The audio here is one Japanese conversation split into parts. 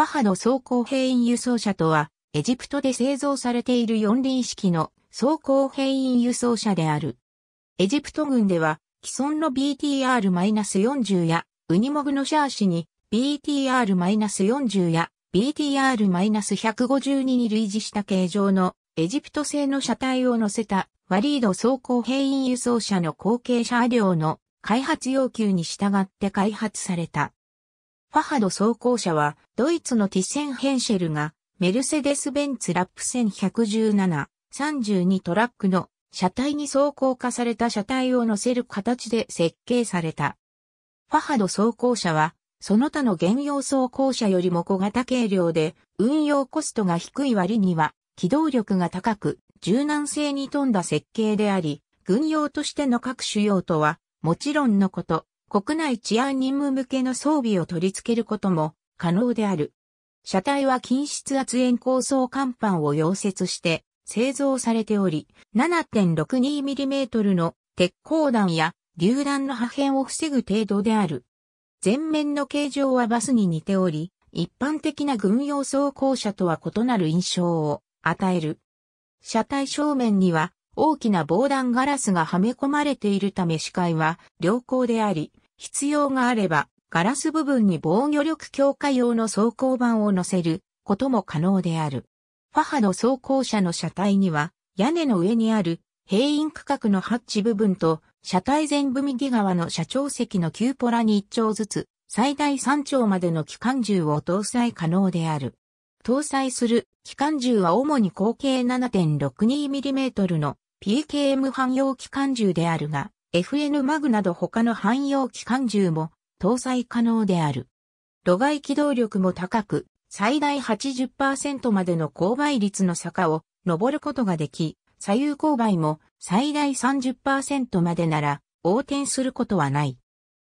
パハの装甲兵員輸送車とは、エジプトで製造されている四輪式の装甲兵員輸送車である。エジプト軍では、既存の BTR-40 や、ウニモグのシャーシに BTR-40 や BTR-152 に類似した形状のエジプト製の車体を乗せたワリード装甲兵員輸送車の後継車両の開発要求に従って開発された。ファハド装甲車は、ドイツのティッセンヘンシェルが、メルセデス・ベンツラップ1117、32トラックの車体に装甲化された車体を乗せる形で設計された。ファハド装甲車は、その他の原用装甲車よりも小型軽量で、運用コストが低い割には、機動力が高く、柔軟性に富んだ設計であり、軍用としての各主要とは、もちろんのこと、国内治安任務向けの装備を取り付けることも可能である。車体は均質圧延構想甲板を溶接して製造されており、7.62mm の鉄鋼弾や榴弾の破片を防ぐ程度である。前面の形状はバスに似ており、一般的な軍用装甲車とは異なる印象を与える。車体正面には大きな防弾ガラスがはめ込まれているため視界は良好であり、必要があれば、ガラス部分に防御力強化用の装甲板を乗せることも可能である。ファハの装甲車の車体には、屋根の上にある兵員区画のハッチ部分と、車体全部右側の車長席のーポラに1丁ずつ、最大3丁までの機関銃を搭載可能である。搭載する機関銃は主に口径 7.62mm の PKM 汎用機関銃であるが、FN マグなど他の汎用機関銃も搭載可能である。路外機動力も高く、最大80%までの勾配率の坂を登ることができ、左右勾配も最大30%までなら横転することはない。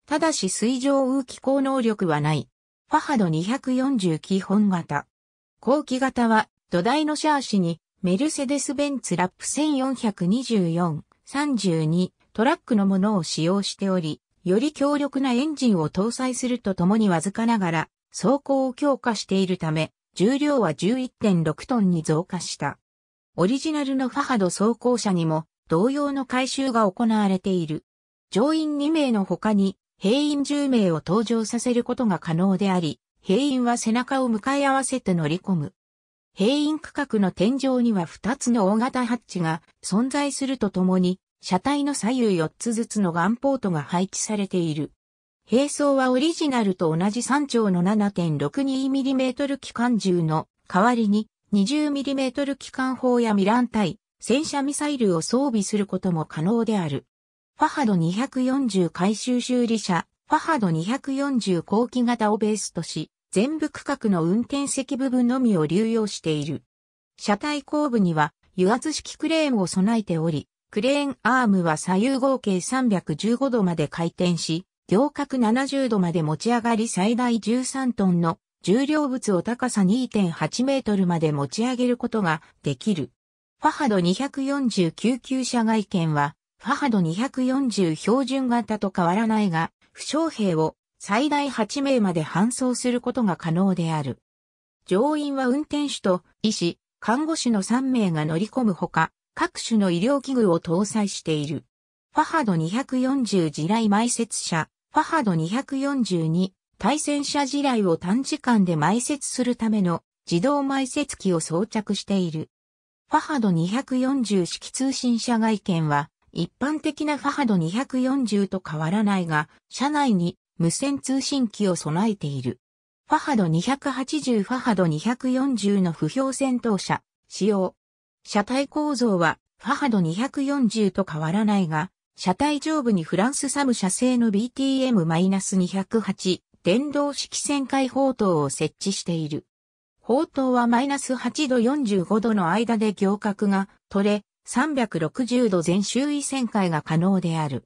ただし水上浮気高能力はない。ファハド240基本型。後期型は土台のシャーシにメルセデス・ベンツラップ1424、32、トラックのものを使用しており、より強力なエンジンを搭載するとともにわずかながら、走行を強化しているため、重量は11.6トンに増加した。オリジナルのファハド走行車にも同様の改修が行われている。乗員2名の他に兵員10名を登場させることが可能であり、兵員は背中を向かい合わせて乗り込む。兵員区画の天井には2つの大型ハッチが存在するとともに、車体の左右4つずつのガンポートが配置されている。並走はオリジナルと同じ3丁の 7.62mm 機関銃の代わりに 20mm 機関砲やミラン対戦車ミサイルを装備することも可能である。ファハド240回収修理車、ファハド240後期型をベースとし、全部区画の運転席部分のみを流用している。車体後部には油圧式クレーンを備えており、クレーンアームは左右合計315度まで回転し、行角70度まで持ち上がり最大13トンの重量物を高さ2.8メートルまで持ち上げることができる。ファハド249級車外券は、ファハド240標準型と変わらないが、負傷兵を最大8名まで搬送することが可能である。乗員は運転手と医師、看護師の3名が乗り込むほか、各種の医療器具を搭載している。ファハド240地雷埋設車、ファハド242対戦車地雷を短時間で埋設するための自動埋設機を装着している。ファハド240式通信車外見は一般的なファハド240と変わらないが、車内に無線通信機を備えている。ファハド280ファハド240の不評戦闘車使用。車体構造はファハド240と変わらないが、車体上部にフランスサム社製の BTM-208 電動式旋回砲塔を設置している。砲塔はマイナス8度45度の間で行角が取れ、360度全周囲旋回が可能である。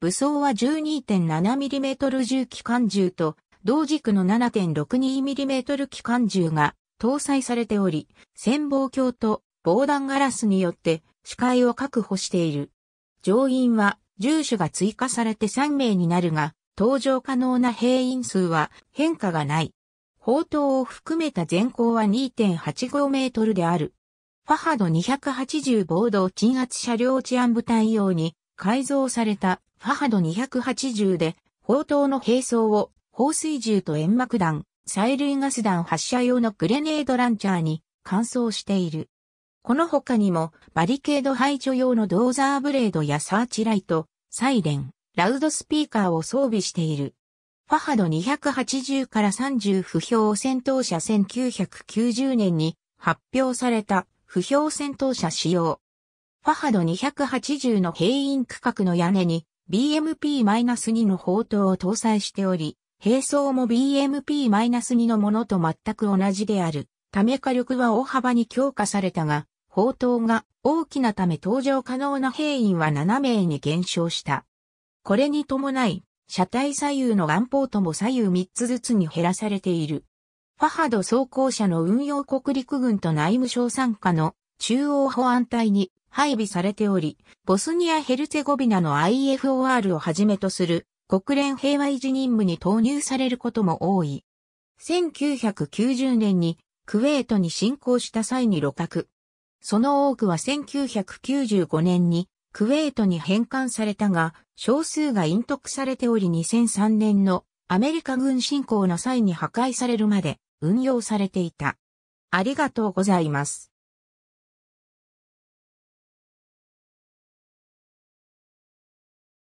武装は 12.7mm 重機関銃と、同軸の 7.62mm 機関銃が搭載されており、潜望鏡と防弾ガラスによって視界を確保している。乗員は住所が追加されて3名になるが、搭乗可能な兵員数は変化がない。砲塔を含めた全高は2.85メートルである。ファハド280暴動鎮圧車両治安部隊用に改造されたファハド280で砲塔の兵装を放水銃と煙幕弾、催涙ガス弾発射用のグレネードランチャーに換装している。この他にも、バリケード排除用のドーザーブレードやサーチライト、サイレン、ラウドスピーカーを装備している。ファハド280から30不評戦闘車1990年に発表された不評戦闘車使用。ファハド280の兵員区画の屋根に BMP-2 の砲塔を搭載しており、並走も BMP-2 のものと全く同じである。ため火力は大幅に強化されたが、砲塔が大きなため登場可能な兵員は7名に減少した。これに伴い、車体左右の岸砲とも左右3つずつに減らされている。ファハド装甲車の運用国陸軍と内務省参加の中央保安隊に配備されており、ボスニア・ヘルツェゴビナの IFOR をはじめとする国連平和維持任務に投入されることも多い。1990年にクウェートに侵攻した際に露角。その多くは1995年にクウェートに返還されたが、少数が隠匿されており2003年のアメリカ軍侵攻の際に破壊されるまで運用されていた。ありがとうございます。